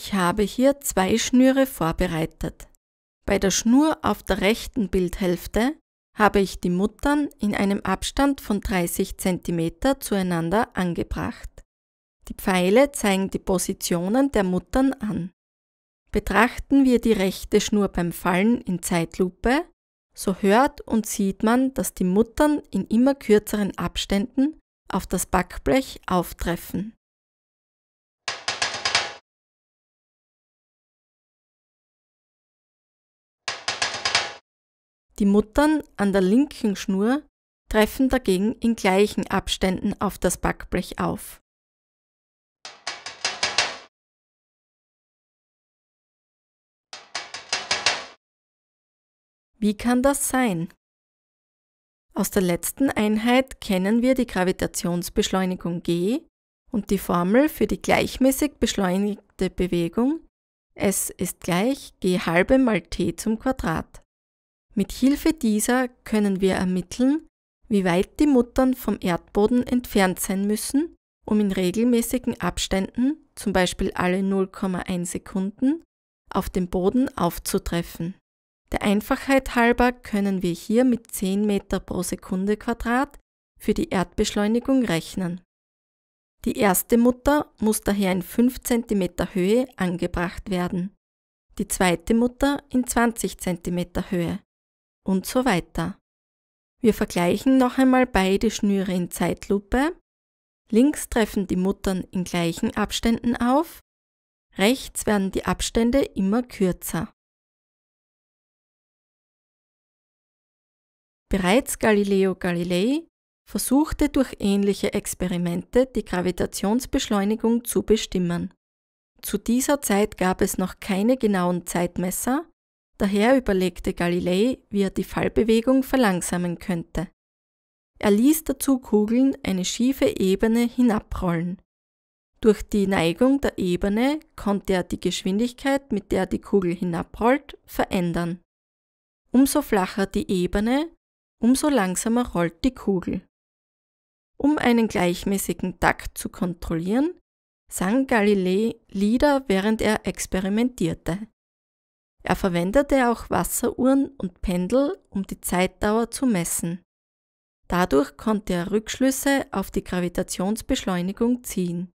Ich habe hier zwei Schnüre vorbereitet. Bei der Schnur auf der rechten Bildhälfte habe ich die Muttern in einem Abstand von 30 cm zueinander angebracht. Die Pfeile zeigen die Positionen der Muttern an. Betrachten wir die rechte Schnur beim Fallen in Zeitlupe, so hört und sieht man, dass die Muttern in immer kürzeren Abständen auf das Backblech auftreffen. Die Muttern an der linken Schnur treffen dagegen in gleichen Abständen auf das Backblech auf. Wie kann das sein? Aus der letzten Einheit kennen wir die Gravitationsbeschleunigung g und die Formel für die gleichmäßig beschleunigte Bewegung S ist gleich g halbe mal t zum Quadrat. Mit Hilfe dieser können wir ermitteln, wie weit die Muttern vom Erdboden entfernt sein müssen, um in regelmäßigen Abständen, zum Beispiel alle 0,1 Sekunden, auf dem Boden aufzutreffen. Der Einfachheit halber können wir hier mit 10 Meter pro Sekunde Quadrat für die Erdbeschleunigung rechnen. Die erste Mutter muss daher in 5 cm Höhe angebracht werden, die zweite Mutter in 20 cm Höhe und so weiter. Wir vergleichen noch einmal beide Schnüre in Zeitlupe. Links treffen die Muttern in gleichen Abständen auf, rechts werden die Abstände immer kürzer. Bereits Galileo Galilei versuchte durch ähnliche Experimente die Gravitationsbeschleunigung zu bestimmen. Zu dieser Zeit gab es noch keine genauen Zeitmesser, Daher überlegte Galilei, wie er die Fallbewegung verlangsamen könnte. Er ließ dazu Kugeln eine schiefe Ebene hinabrollen. Durch die Neigung der Ebene konnte er die Geschwindigkeit, mit der die Kugel hinabrollt, verändern. Umso flacher die Ebene, umso langsamer rollt die Kugel. Um einen gleichmäßigen Takt zu kontrollieren, sang Galilei Lieder, während er experimentierte. Er verwendete auch Wasseruhren und Pendel, um die Zeitdauer zu messen. Dadurch konnte er Rückschlüsse auf die Gravitationsbeschleunigung ziehen.